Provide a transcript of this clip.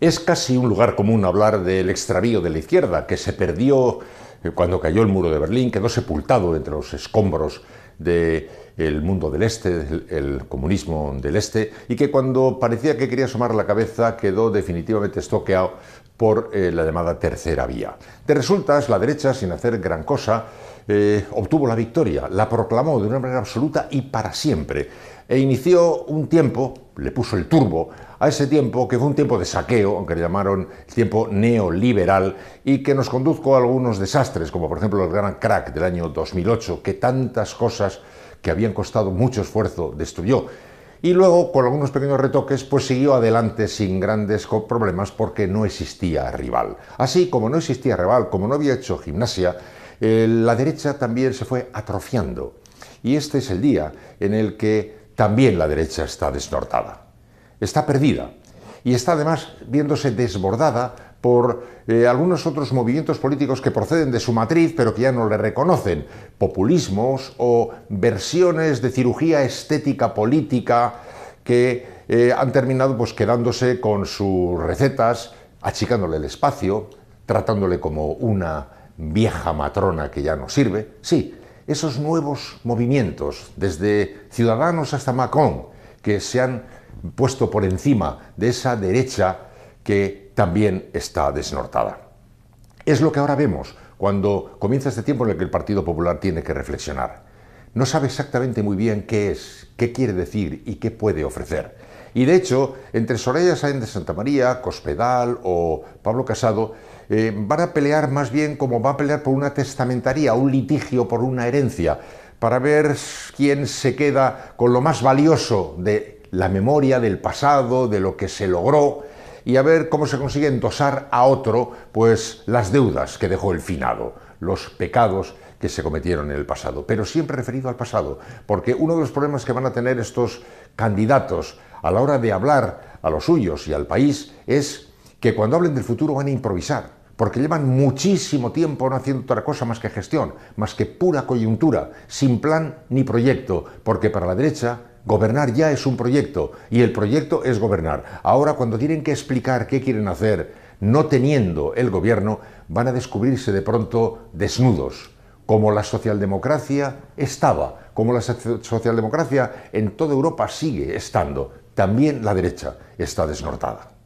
Es casi un lugar común hablar del extravío de la izquierda, que se perdió eh, cuando cayó el muro de Berlín, quedó sepultado entre los escombros del mundo del Este, el, comunismo del Este, y que cuando parecía que quería asomar la cabeza quedó definitivamente estoqueado por eh, la llamada tercera vía. De resultas, la derecha, sin hacer gran cosa, eh, obtuvo la victoria, la proclamó de una manera absoluta y para siempre, e inició un tiempo, le puso el turbo, a ese tiempo que fue un tiempo de saqueo, aunque le llamaron el tiempo neoliberal, y que nos condujo a algunos desastres, como por ejemplo el gran crack del año 2008, que tantas cosas que habían costado mucho esfuerzo destruyó y luego con algunos pequeños retoques pues siguió adelante sin grandes problemas porque no existía rival. Así como no existía rival, como no había hecho gimnasia, eh, la derecha también se fue atrofiando. Y este es el día en el que también la derecha está desnortada, está perdida y está además viéndose desbordada por eh, algunos otros movimientos políticos que proceden de su matriz pero que ya no le reconocen, populismos o versiones de cirugía estética política que eh, han terminado pues quedándose con sus recetas, achicándole el espacio, tratándole como una vieja matrona que ya no sirve, sí, esos nuevos movimientos, desde Ciudadanos hasta Macron, que se han puesto por encima de esa derecha que también está desnortada. Es lo que ahora vemos cuando comienza este tiempo en el que el Partido Popular tiene que reflexionar. No sabe exactamente muy bien qué es, qué quiere decir y qué puede ofrecer. Y de hecho, entre Soraya Sáenz de Santa María, Cospedal o Pablo Casado, eh, van a pelear más bien como va a pelear por una testamentaría, un litigio por una herencia, para ver quién se queda con lo más valioso de la memoria, del pasado, de lo que se logró, y a ver cómo se consigue endosar a otro pues las deudas que dejó el finado, los pecados que se cometieron en el pasado, pero siempre referido al pasado, porque uno de los problemas que van a tener estos candidatos a la hora de hablar a los suyos y al país es que cuando hablen del futuro van a improvisar, porque llevan muchísimo tiempo no haciendo otra cosa más que gestión, más que pura coyuntura, sin plan ni proyecto, porque para la derecha Gobernar ya es un proyecto y el proyecto es gobernar. Ahora cuando tienen que explicar qué quieren hacer, no teniendo el gobierno, van a descubrirse de pronto desnudos como la socialdemocracia estaba, como la socialdemocracia en toda Europa sigue estando, también la derecha está desnortada.